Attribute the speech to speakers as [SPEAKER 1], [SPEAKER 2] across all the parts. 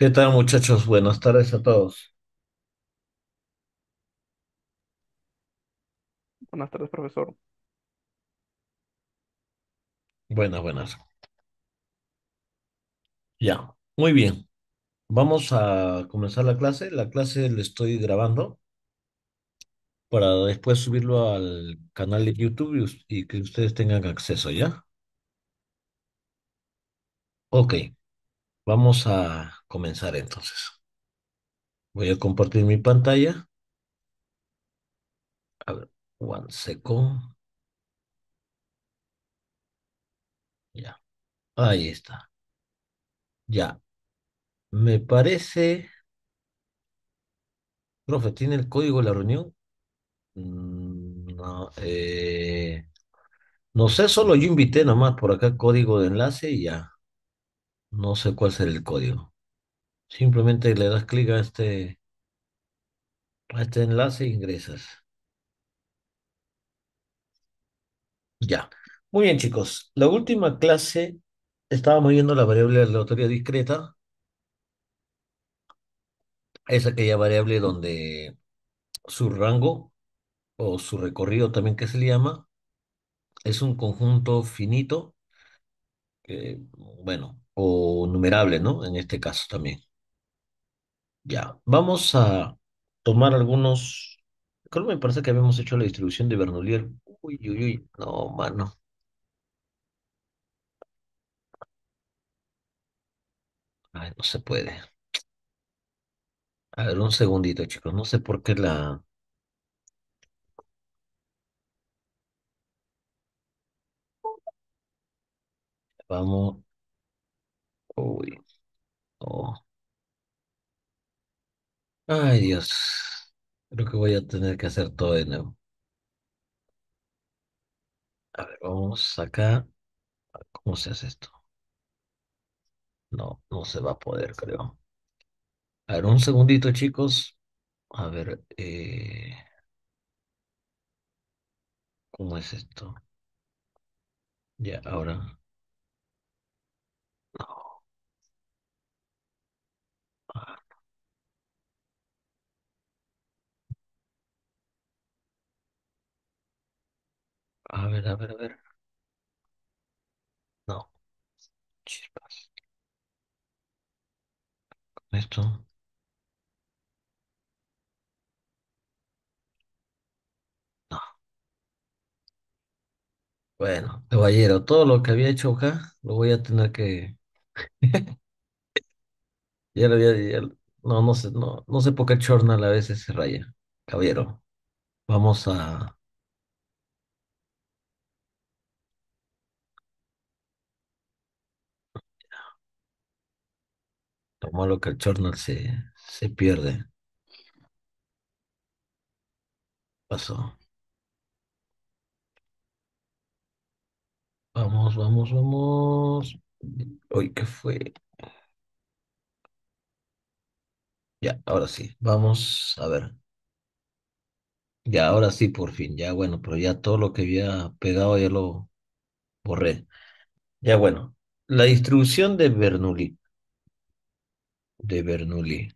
[SPEAKER 1] ¿Qué tal, muchachos? Buenas tardes a todos. Buenas tardes, profesor. Buenas, buenas. Ya, muy bien. Vamos a comenzar la clase. La clase la estoy grabando para después subirlo al canal de YouTube y, que ustedes tengan acceso, ¿ya? Ok, vamos a, comenzar entonces. Voy a compartir mi pantalla. A ver, one second. Ya, ahí está. Ya. Me parece... Profe, ¿tiene el código de la reunión? Mm, no, eh, no sé, solo yo invité nada más por acá código de enlace y ya. No sé cuál será el código. Simplemente le das clic a este, a este enlace e ingresas. Ya. Muy bien, chicos. La última clase estábamos viendo la variable aleatoria discreta. Es aquella variable donde su rango o su recorrido también que se le llama es un conjunto finito, eh, bueno, o numerable, ¿no? En este caso también. Ya, vamos a tomar algunos. Creo que me parece que habíamos hecho la distribución de Bernoulli. Uy, uy, uy, no, mano. Ay, no se puede. A ver, un segundito, chicos. No sé por qué la. Vamos. Uy, Oh. Ay, Dios. Creo que voy a tener que hacer todo de nuevo. A ver, vamos acá. ¿Cómo se hace esto? No, no se va a poder, creo. A ver, un segundito, chicos. A ver, eh, ¿cómo es esto? Ya, ahora. A ver, a ver, a ver. No, chispas. Con esto. no. Bueno, caballero, todo lo que había hecho acá lo voy a tener que. Ya lo había. No, no sé, no, no sé por qué Chornal a veces se raya. Caballero, vamos a. malo que el Chornal se, se pierde. Pasó. Vamos, vamos, vamos. Hoy, ¿qué fue? Ya, ahora sí. Vamos a ver. Ya, ahora sí, por fin. Ya, bueno, pero ya todo lo que había pegado ya lo borré. Ya, bueno. La distribución de Bernoulli de Bernoulli.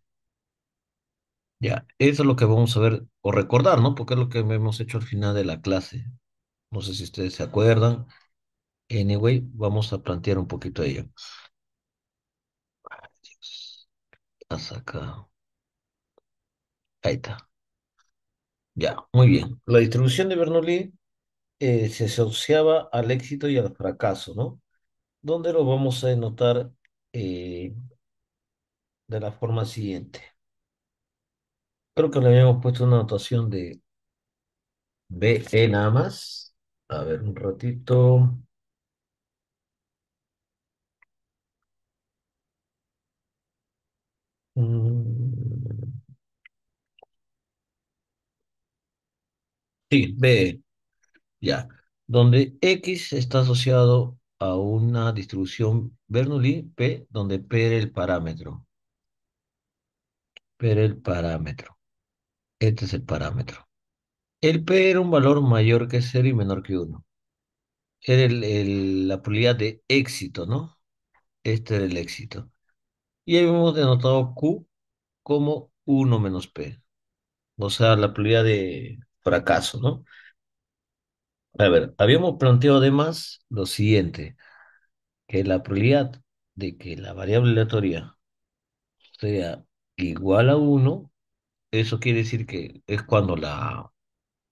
[SPEAKER 1] Ya, eso es lo que vamos a ver o recordar, ¿no? Porque es lo que hemos hecho al final de la clase. No sé si ustedes se acuerdan. Anyway, vamos a plantear un poquito ello. Hasta acá. Ahí está. Ya, muy bien. La distribución de Bernoulli eh, se asociaba al éxito y al fracaso, ¿no? ¿Dónde lo vamos a denotar? eh, de la forma siguiente. Creo que le habíamos puesto una notación de BE nada más. A ver, un ratito. Mm. Sí, BE. Ya. Donde X está asociado a una distribución Bernoulli, P, donde P era el parámetro pero el parámetro. Este es el parámetro. El P era un valor mayor que 0 y menor que 1. Era la probabilidad de éxito, ¿no? Este era el éxito. Y habíamos denotado Q como 1 menos P. O sea, la probabilidad de fracaso, ¿no? A ver, habíamos planteado además lo siguiente, que la probabilidad de que la variable aleatoria sea igual a 1, eso quiere decir que es cuando la,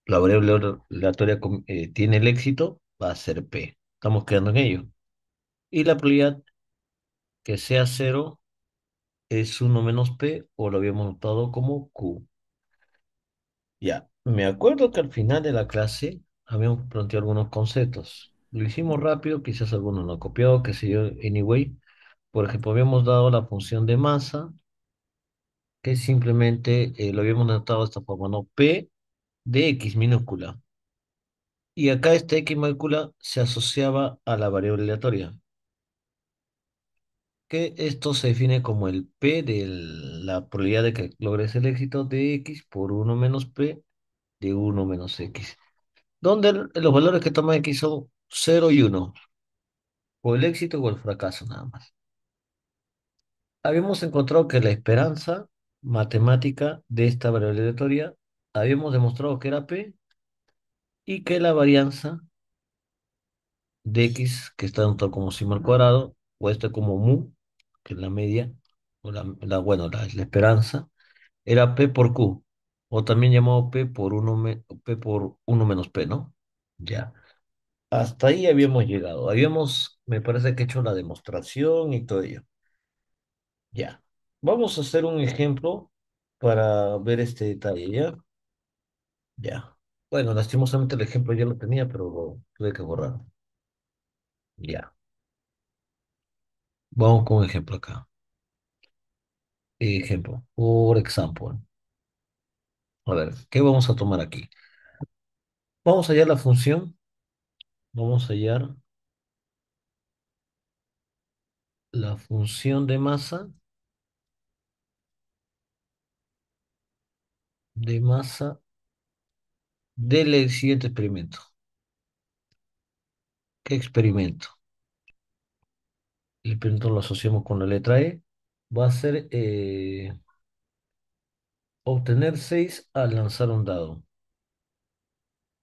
[SPEAKER 1] la variable aleatoria eh, tiene el éxito, va a ser P. Estamos quedando en ello. Y la probabilidad que sea 0 es 1 menos P, o lo habíamos notado como Q. Ya, me acuerdo que al final de la clase habíamos planteado algunos conceptos. Lo hicimos rápido, quizás algunos no copiado, que sé yo, anyway. Por ejemplo, habíamos dado la función de masa, que simplemente eh, lo habíamos notado de esta forma, ¿no? P de X minúscula. Y acá esta X minúscula se asociaba a la variable aleatoria. Que esto se define como el P de la probabilidad de que logres el éxito de X por 1 menos P de 1 menos X. Donde los valores que toma X son 0 y 1. O el éxito o el fracaso nada más. Habíamos encontrado que la esperanza matemática de esta variable aleatoria, habíamos demostrado que era P y que la varianza de X, que está anotado como sigma al cuadrado, o esto como mu, que es la media, o la, bueno, la, esperanza, era P por Q, o también llamado P por 1, P por 1 menos P, ¿no? Ya. Hasta ahí habíamos llegado. Habíamos, me parece que hecho la demostración y todo ello. Ya. Vamos a hacer un ejemplo para ver este detalle, ¿ya? Ya. Bueno, lastimosamente el ejemplo ya lo tenía, pero tuve que borrar. Ya. Vamos con un ejemplo acá. Ejemplo. Por ejemplo. A ver, ¿qué vamos a tomar aquí? Vamos a hallar la función. Vamos a hallar la función de masa de masa del siguiente experimento. ¿Qué experimento? El experimento lo asociamos con la letra E. Va a ser eh, obtener 6 al lanzar un dado.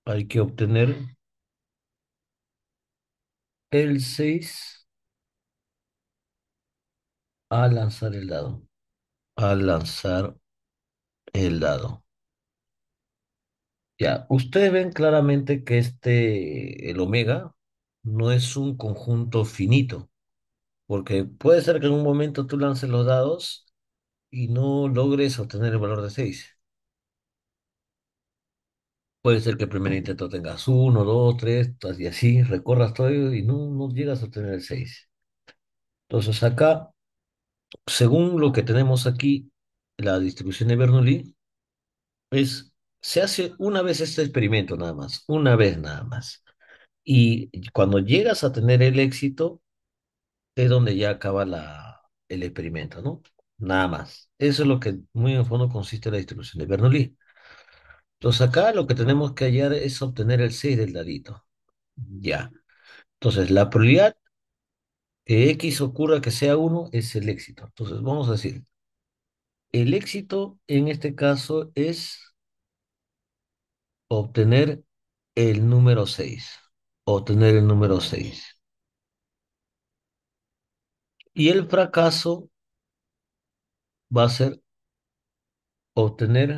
[SPEAKER 1] Hay que obtener el 6 al lanzar el dado. Al lanzar el dado. Ya, ustedes ven claramente que este, el omega, no es un conjunto finito, porque puede ser que en un momento tú lances los dados y no logres obtener el valor de 6. Puede ser que el primer intento tengas 1, 2, 3, y así, recorras todo y no, no llegas a obtener el 6. Entonces acá, según lo que tenemos aquí, la distribución de Bernoulli es se hace una vez este experimento nada más, una vez nada más. Y cuando llegas a tener el éxito, es donde ya acaba la, el experimento, ¿no? Nada más. Eso es lo que muy en fondo consiste en la distribución de Bernoulli. Entonces acá lo que tenemos que hallar es obtener el 6 del dadito. Ya. Entonces la probabilidad que X ocurra que sea 1 es el éxito. Entonces vamos a decir, el éxito en este caso es obtener el número 6. Obtener el número 6. Y el fracaso va a ser obtener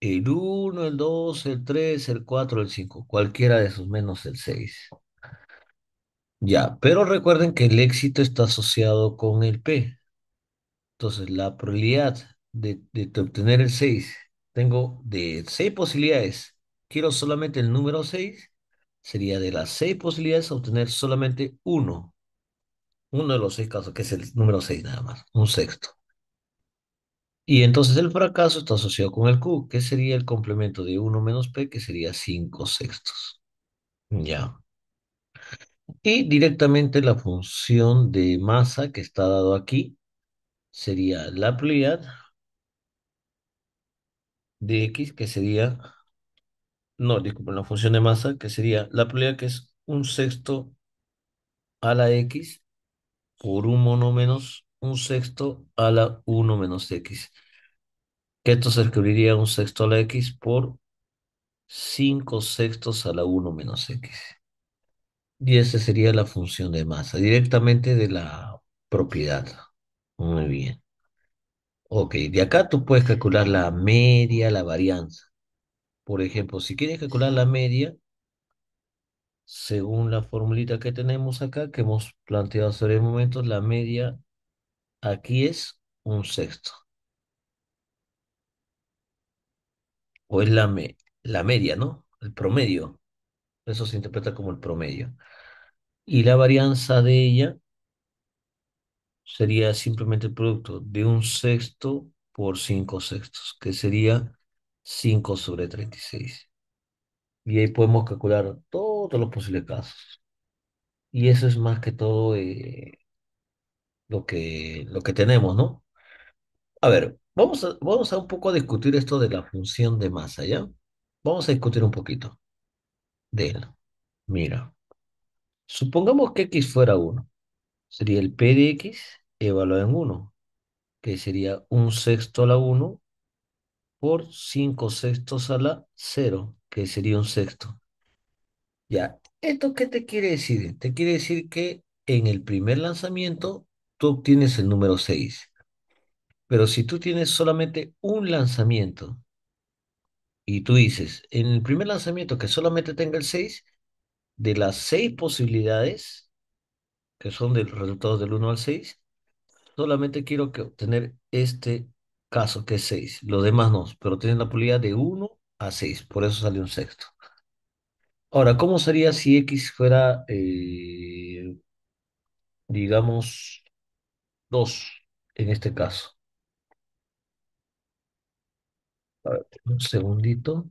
[SPEAKER 1] el 1, el 2, el 3, el 4, el 5, cualquiera de esos menos el 6. Ya, pero recuerden que el éxito está asociado con el P. Entonces, la probabilidad de, obtener el 6 tengo de seis posibilidades. Quiero solamente el número 6. Sería de las seis posibilidades obtener solamente uno. Uno de los seis casos, que es el número 6 nada más, un sexto. Y entonces el fracaso está asociado con el Q, que sería el complemento de 1 menos P, que sería 5 sextos. Ya. Y directamente la función de masa que está dado aquí sería la pliad de X, que sería, no, disculpen, la función de masa, que sería la probabilidad que es un sexto a la X por un mono menos un sexto a la 1 menos X. Que esto se escribiría un sexto a la X por 5 sextos a la 1 menos X. Y esa sería la función de masa, directamente de la propiedad. Muy bien. Ok, de acá tú puedes calcular la media, la varianza. Por ejemplo, si quieres calcular la media, según la formulita que tenemos acá, que hemos planteado sobre momentos, momento, la media aquí es un sexto. O es la, la media, ¿no? El promedio. Eso se interpreta como el promedio. Y la varianza de ella sería simplemente el producto de un sexto por cinco sextos, que sería 5 sobre 36. Y ahí podemos calcular todos los posibles casos. Y eso es más que todo eh, lo, que, lo que tenemos, ¿no? A ver, vamos a, vamos a un poco a discutir esto de la función de masa, ¿ya? Vamos a discutir un poquito de él. Mira, supongamos que x fuera 1. Sería el p de x evaluada en 1, que sería 1 sexto a la 1 por 5 sextos a la 0, que sería 1 sexto. Ya, ¿esto qué te quiere decir? Te quiere decir que en el primer lanzamiento tú obtienes el número 6. Pero si tú tienes solamente un lanzamiento y tú dices, en el primer lanzamiento que solamente tenga el 6, de las 6 posibilidades, que son de los resultados del 1 al 6, solamente quiero que obtener este caso que es 6. Los demás no, pero tienen la probabilidad de 1 a 6. Por eso sale un sexto. Ahora, ¿cómo sería si x fuera, eh, digamos, 2 en este caso? A ver, un segundito.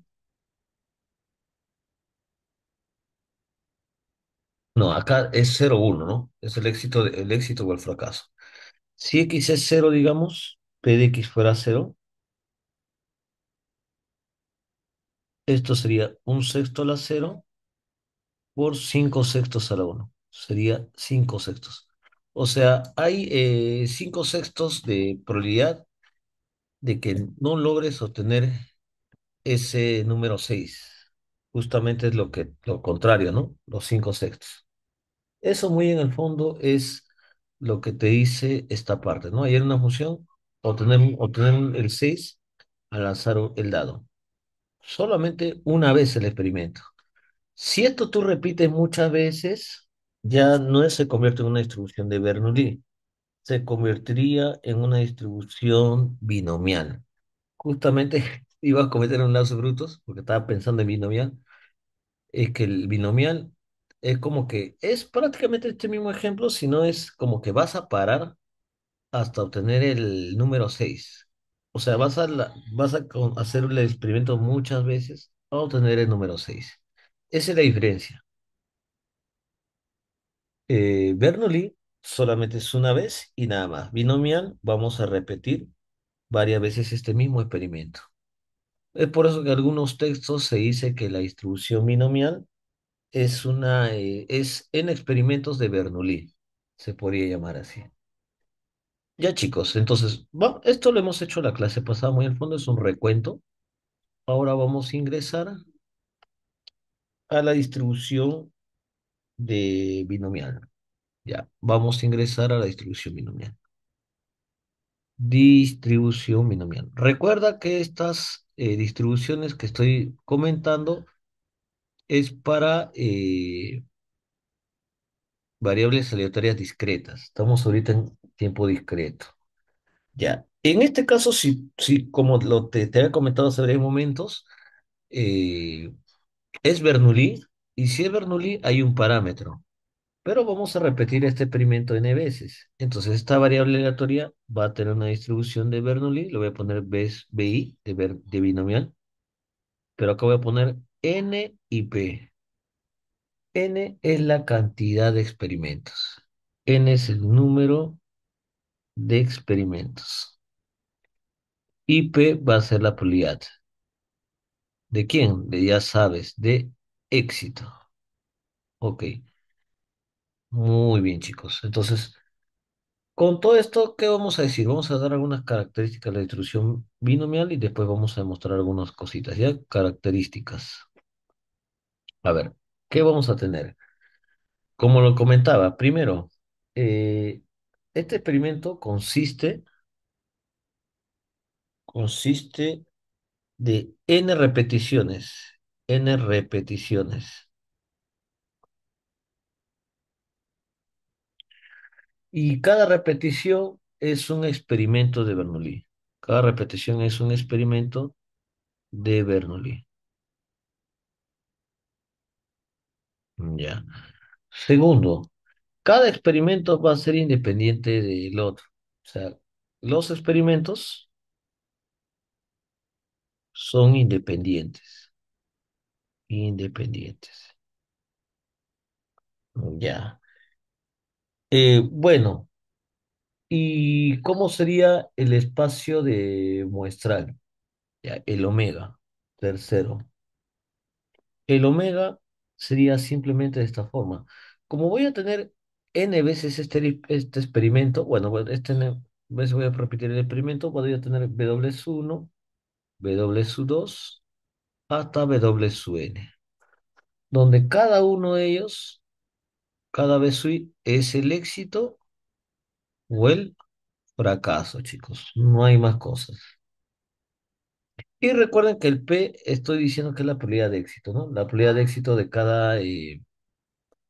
[SPEAKER 1] No, acá es 0-1, ¿no? Es el éxito, el éxito o el fracaso. Si x es 0, digamos, p de x fuera 0, esto sería 1 sexto a la 0 por 5 sextos a la 1. Sería 5 sextos. O sea, hay 5 eh, sextos de probabilidad de que no logres obtener ese número 6. Justamente es lo, que, lo contrario, ¿no? Los 5 sextos. Eso muy en el fondo es lo que te dice esta parte, ¿no? Ayer una función, obtener, obtener el 6 al lanzar el dado. Solamente una vez el experimento. Si esto tú repites muchas veces, ya no se convierte en una distribución de Bernoulli, se convertiría en una distribución binomial. Justamente iba a cometer un lazo brutos, porque estaba pensando en binomial, es que el binomial es como que es prácticamente este mismo ejemplo, sino es como que vas a parar hasta obtener el número 6. O sea, vas a, vas a hacer el experimento muchas veces para obtener el número 6. Esa es la diferencia. Eh, Bernoulli solamente es una vez y nada más. Binomial, vamos a repetir varias veces este mismo experimento. Es por eso que algunos textos se dice que la distribución binomial es una, eh, es en experimentos de Bernoulli, se podría llamar así. Ya chicos, entonces, bueno, esto lo hemos hecho la clase pasada, muy en fondo es un recuento. Ahora vamos a ingresar a la distribución de binomial. Ya, vamos a ingresar a la distribución binomial. Distribución binomial. Recuerda que estas eh, distribuciones que estoy comentando es para eh, variables aleatorias discretas. Estamos ahorita en tiempo discreto. Ya. En este caso, si, como te, había comentado hace varios momentos, eh, es Bernoulli, y si es Bernoulli, hay un parámetro. Pero vamos a repetir este experimento n veces. Entonces, esta variable aleatoria va a tener una distribución de Bernoulli. Lo voy a poner BI, de binomial. Pero acá voy a poner N y P. N es la cantidad de experimentos. N es el número de experimentos. Y P va a ser la probabilidad. ¿De quién? De ya sabes, de éxito. Ok. Muy bien, chicos. Entonces, con todo esto, ¿qué vamos a decir? Vamos a dar algunas características de la distribución binomial y después vamos a demostrar algunas cositas, ¿ya? Características. A ver, ¿qué vamos a tener? Como lo comentaba, primero, eh, este experimento consiste, consiste de n repeticiones, n repeticiones. Y cada repetición es un experimento de Bernoulli. Cada repetición es un experimento de Bernoulli. Ya. Segundo, cada experimento va a ser independiente del otro. O sea, los experimentos son independientes. Independientes. Ya. Eh, bueno, ¿y cómo sería el espacio de muestral? el omega, tercero. El omega sería simplemente de esta forma. Como voy a tener n veces este, este experimento, bueno, este n veces voy a repetir el experimento, voy a tener W1, W2, hasta WN, donde cada uno de ellos, cada vez es el éxito o el fracaso, chicos. No hay más cosas. Y recuerden que el P estoy diciendo que es la probabilidad de éxito, ¿no? La probabilidad de éxito de cada, eh,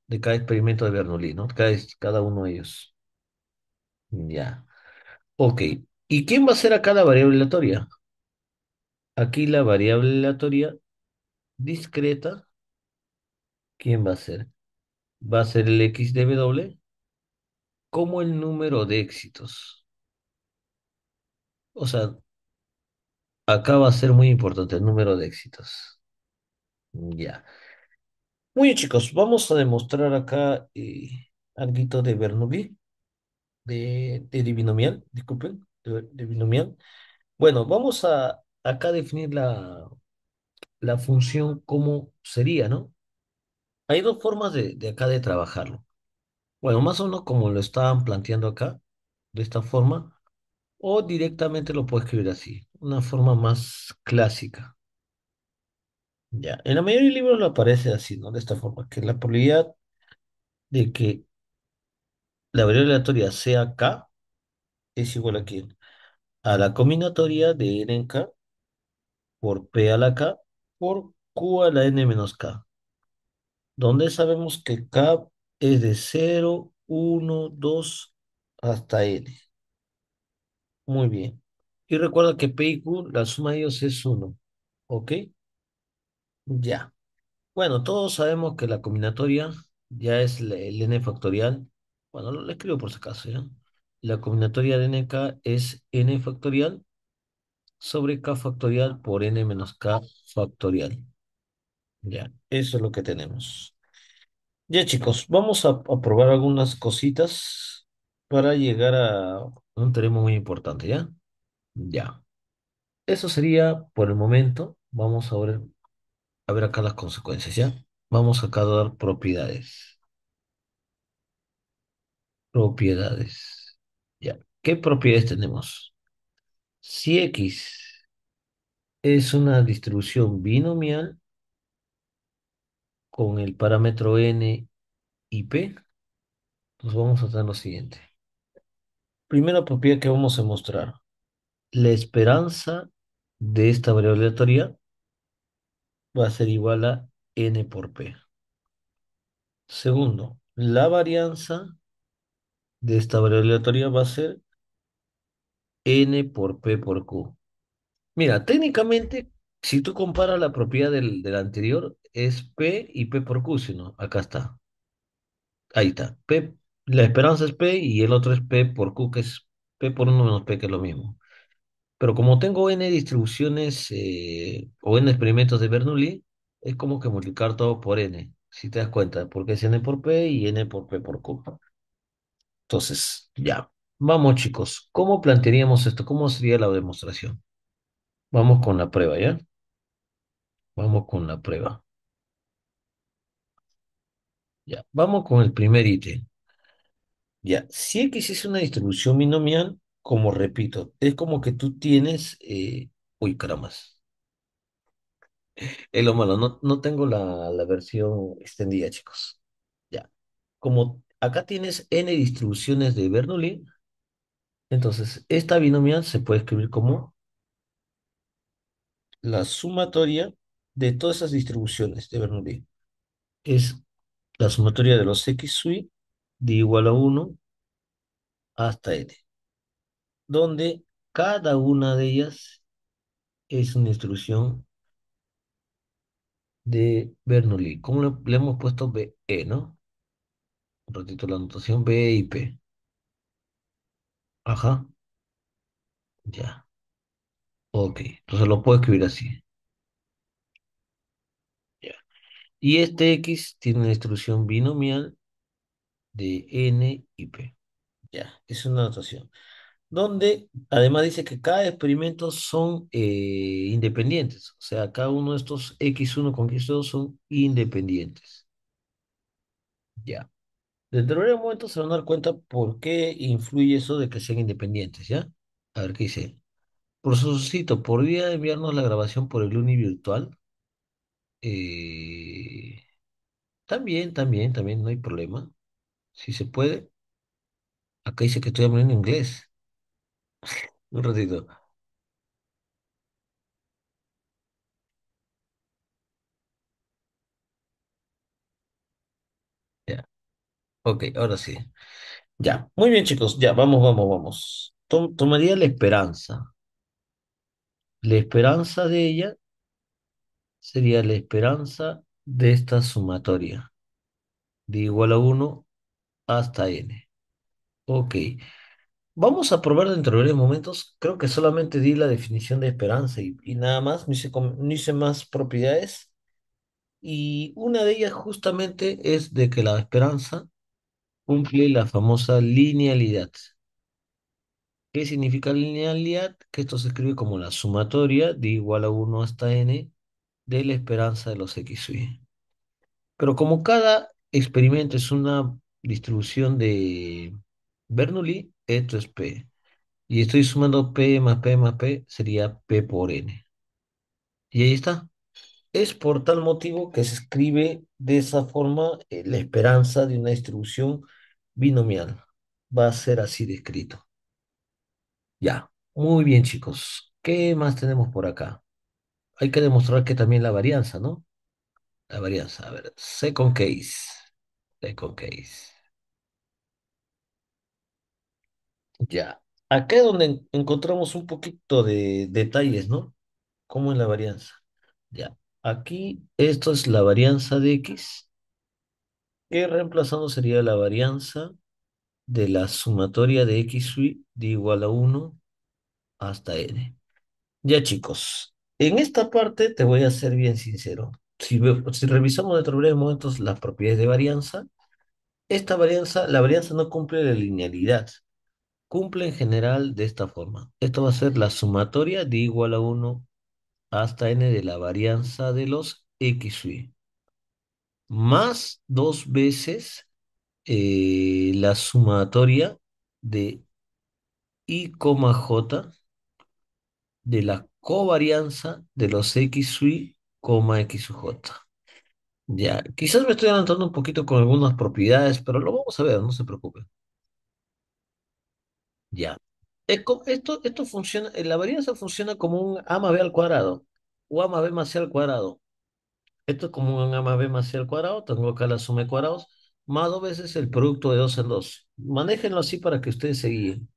[SPEAKER 1] de cada experimento de Bernoulli, ¿no? Cada, cada uno de ellos. Ya. Ok. ¿Y quién va a ser a cada variable aleatoria? Aquí la variable aleatoria discreta, ¿quién va a ser? Va a ser el W como el número de éxitos. O sea, Acá va a ser muy importante el número de éxitos. Ya. Muy bien, chicos, vamos a demostrar acá eh, algo de Bernoulli, de, de binomial, disculpen, de, binomial. Bueno, vamos a acá definir la, la función como sería, ¿no? Hay dos formas de, de acá de trabajarlo. Bueno, más o menos como lo estaban planteando acá, de esta forma o directamente lo puedo escribir así, una forma más clásica. Ya, en la mayoría de libros lo aparece así, ¿no? De esta forma, que la probabilidad de que la variable aleatoria sea k es igual a quién? A la combinatoria de n en k por p a la k por q a la n menos k, donde sabemos que k es de 0, 1, 2 hasta n. Muy bien. Y recuerda que P y Q, la suma de ellos es 1. ¿Ok? Ya. Bueno, todos sabemos que la combinatoria ya es el n factorial. Bueno, lo, escribo por si acaso, ¿ya? La combinatoria de nk es n factorial sobre k factorial por n menos k factorial. Ya, eso es lo que tenemos. Ya chicos, vamos a, a probar algunas cositas para llegar a un teorema muy importante, ¿ya? Ya. Eso sería por el momento. Vamos a ver, a ver acá las consecuencias, ¿ya? Vamos acá a dar propiedades. Propiedades. Ya. ¿Qué propiedades tenemos? Si X es una distribución binomial con el parámetro n y p, nos pues vamos a dar lo siguiente. Primera propiedad que vamos a mostrar, la esperanza de esta variable aleatoria va a ser igual a n por p. Segundo, la varianza de esta variable aleatoria va a ser n por p por q. Mira, técnicamente, si tú comparas la propiedad del, anterior, es p y p por q, sino acá está. Ahí está, p la esperanza es P y el otro es P por Q, que es P por 1 menos P, que es lo mismo. Pero como tengo N distribuciones eh, o N experimentos de Bernoulli, es como que multiplicar todo por N, si te das cuenta, porque es N por P y N por P por Q. Entonces, ya. Vamos chicos, ¿cómo plantearíamos esto? ¿Cómo sería la demostración? Vamos con la prueba, ¿ya? Vamos con la prueba. Ya, vamos con el primer ítem. Ya, si X es una distribución binomial, como repito, es como que tú tienes... Eh, uy, caramas. Es lo malo, no, tengo la, versión extendida, chicos. Ya. Como acá tienes n distribuciones de Bernoulli, entonces esta binomial se puede escribir como la sumatoria de todas esas distribuciones de Bernoulli. Es la sumatoria de los x y de igual a 1 hasta n, donde cada una de ellas es una instrucción de Bernoulli. ¿Cómo le, hemos puesto BE, no? Un ratito la anotación B e y P. Ajá. Ya. Ok, entonces lo puedo escribir así. Ya. Y este X tiene una instrucción binomial de N y P. Ya, es una notación. Donde además dice que cada experimento son eh, independientes. O sea, cada uno de estos X1 con X2 son independientes. Ya. Desde el primer momento se van a dar cuenta por qué influye eso de que sean independientes, ¿ya? A ver qué dice. Por su cito, ¿podría enviarnos la grabación por el Uni virtual? Eh, también, también, también, no hay problema. Si se puede. Acá dice que estoy hablando inglés. Un ratito. Ya. Ok, ahora sí. Ya. Muy bien, chicos. Ya, vamos, vamos, vamos. tomaría la esperanza. La esperanza de ella sería la esperanza de esta sumatoria. De igual a 1 hasta N. Ok. Vamos a probar dentro de varios momentos. Creo que solamente di la definición de esperanza y, nada más. No hice, más propiedades. Y una de ellas justamente es de que la esperanza cumple la famosa linealidad. ¿Qué significa linealidad? Que esto se escribe como la sumatoria de igual a 1 hasta n de la esperanza de los x y. Pero como cada experimento es una distribución de Bernoulli, esto es P. Y estoy sumando P más P más P, sería P por N. Y ahí está. Es por tal motivo que se escribe de esa forma eh, la esperanza de una distribución binomial. Va a ser así descrito. Ya, muy bien chicos. ¿Qué más tenemos por acá? Hay que demostrar que también la varianza, ¿no? La varianza, a ver, second case. Ecocase. Ya. Acá es donde encontramos un poquito de detalles, ¿no? ¿Cómo es la varianza? Ya. Aquí, esto es la varianza de X, que reemplazando sería la varianza de la sumatoria de X de igual a 1 hasta N. Ya, chicos. En esta parte te voy a ser bien sincero si, revisamos dentro de momentos las propiedades de varianza, esta varianza, la varianza no cumple la linealidad. Cumple en general de esta forma. Esto va a ser la sumatoria de igual a 1 hasta n de la varianza de los y Más dos veces eh, la sumatoria de I, j de la covarianza de los y coma X sub J. Ya, quizás me estoy adelantando un poquito con algunas propiedades, pero lo vamos a ver, no se preocupen. Ya. Esto, esto funciona, la varianza funciona como un A más B al cuadrado, o A más B más C al cuadrado. Esto es como un A más B más C al cuadrado, tengo acá la suma de cuadrados, más dos veces el producto de 2 en 2. Manéjenlo así para que ustedes se guíen.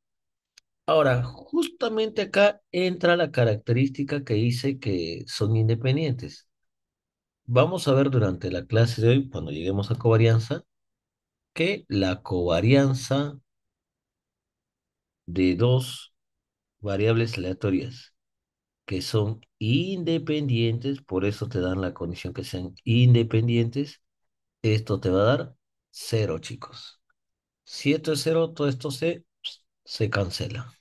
[SPEAKER 1] Ahora, justamente acá entra la característica que dice que son independientes. Vamos a ver durante la clase de hoy, cuando lleguemos a covarianza, que la covarianza de dos variables aleatorias que son independientes, por eso te dan la condición que sean independientes, esto te va a dar cero, chicos. Si esto es cero, todo esto se, se cancela.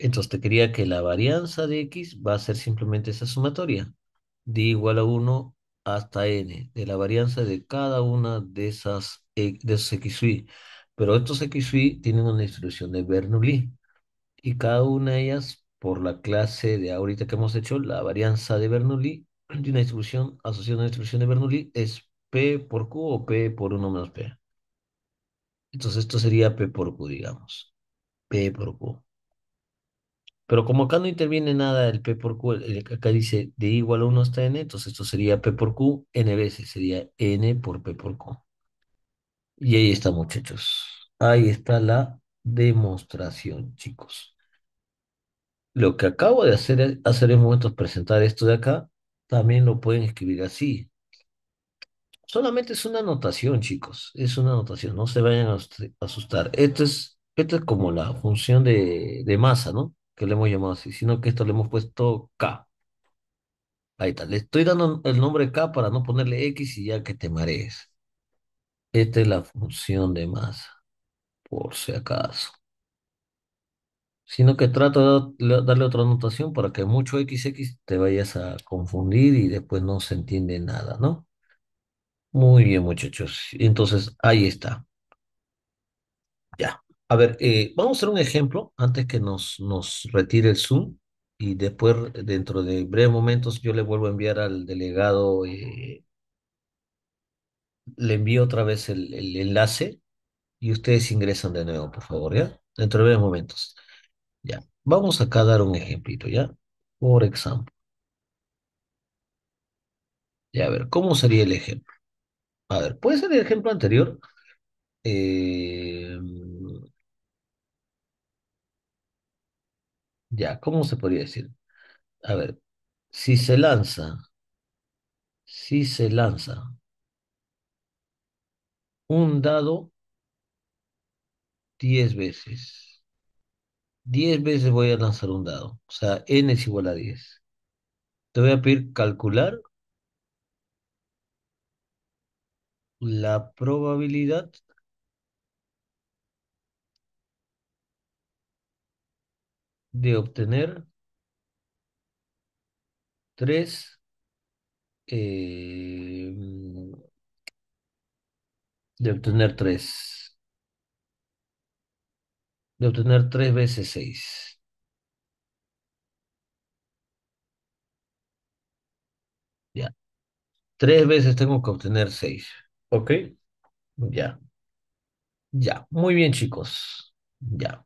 [SPEAKER 1] Entonces te quería que la varianza de x va a ser simplemente esa sumatoria de igual a 1 hasta n, de la varianza de cada una de esas e, de esos xy. Pero estos xy tienen una distribución de Bernoulli y cada una de ellas, por la clase de ahorita que hemos hecho, la varianza de Bernoulli, de una distribución asociada a una distribución de Bernoulli, es p por q o p por 1 menos p. Entonces esto sería p por q, digamos. p por q. Pero como acá no interviene nada el P por Q, acá dice de igual a 1 hasta n, entonces esto sería P por Q n veces, sería n por P por Q. Y ahí está, muchachos. Ahí está la demostración, chicos. Lo que acabo de hacer, eh, hacer en momentos presentar esto de acá, también lo pueden escribir así. Solamente es una anotación, chicos. Es una anotación, no se vayan a asustar. Esto es, esto como la función de masa, ¿no? que le hemos llamado así, sino que esto le hemos puesto K. Ahí está, le estoy dando el nombre K para no ponerle X y ya que te marees. Esta es la función de masa, por si acaso. Sino que trato de darle otra anotación para que mucho XX te vayas a confundir y después no se entiende nada, ¿no? Muy bien, muchachos. Entonces, ahí está. Ya. A ver, eh, vamos a hacer un ejemplo antes que nos, nos retire el Zoom y después, dentro de breves momentos, yo le vuelvo a enviar al delegado, eh, le envío otra vez el, el enlace y ustedes ingresan de nuevo, por favor, ¿ya? Dentro de breves momentos. Ya, vamos acá a dar un ejemplito, ¿ya? Por ejemplo. Ya, a ver, ¿cómo sería el ejemplo? A ver, puede ser el ejemplo anterior. Eh, Ya, ¿cómo se podría decir? A ver, si se lanza, si se lanza un dado 10 veces, 10 veces voy a lanzar un dado, o sea, n es igual a 10. Te voy a pedir calcular la probabilidad de obtener tres em, de obtener tres de obtener tres veces seis ya tres veces tengo que obtener seis ok ya ya muy bien chicos ya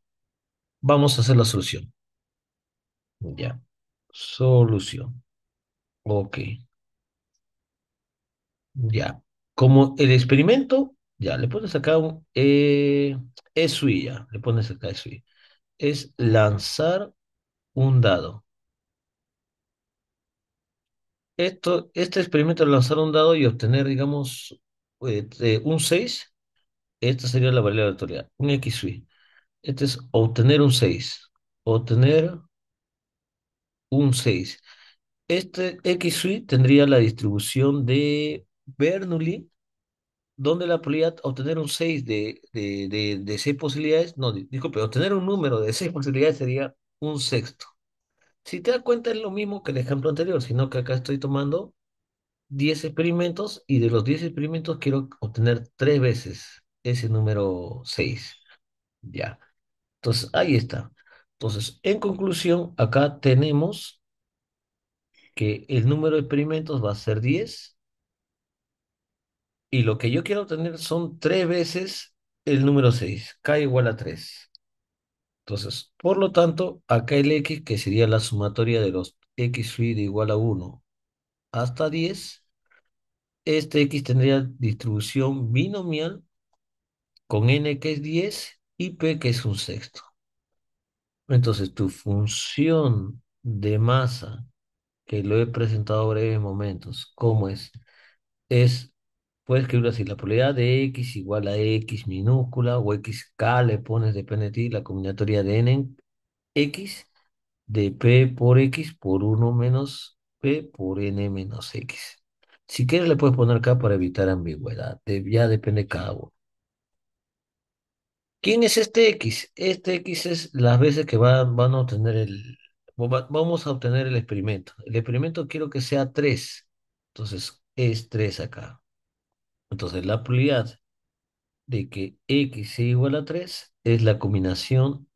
[SPEAKER 1] vamos a hacer la solución ya. Solución. Ok. Ya. Como el experimento, ya, le pones acá un eh, sui, ya. Le pones acá sui. Es lanzar un dado. Esto, este experimento de lanzar un dado y obtener, digamos, este, un 6, esta sería la variable aleatoria, un y. Este es obtener un 6, obtener un 6. Este X Suite tendría la distribución de Bernoulli, donde la probabilidad de obtener un 6 de, de, de, de 6 posibilidades, no, disculpe, obtener un número de 6 posibilidades sería un sexto. Si te das cuenta es lo mismo que el ejemplo anterior, sino que acá estoy tomando 10 experimentos y de los 10 experimentos quiero obtener 3 veces ese número 6. Ya. Entonces, ahí está. Entonces, en conclusión, acá tenemos que el número de experimentos va a ser 10 y lo que yo quiero obtener son 3 veces el número 6, k igual a 3. Entonces, por lo tanto, acá el x, que sería la sumatoria de los x de igual a 1 hasta 10, este x tendría distribución binomial con n que es 10 y p que es un sexto. Entonces, tu función de masa, que lo he presentado breves momentos, ¿cómo es? Es, puedes escribirlo así, la probabilidad de x igual a x minúscula o xk le pones, depende de ti, la combinatoria de n x de p por x por 1 menos p por n menos x. Si quieres le puedes poner k para evitar ambigüedad, de, ya depende de cada uno. ¿Quién es este X? Este X es las veces que van a obtener el, vamos a obtener el experimento. El experimento quiero que sea 3. Entonces, es 3 acá. Entonces, la probabilidad de que X sea igual a 3 es la combinación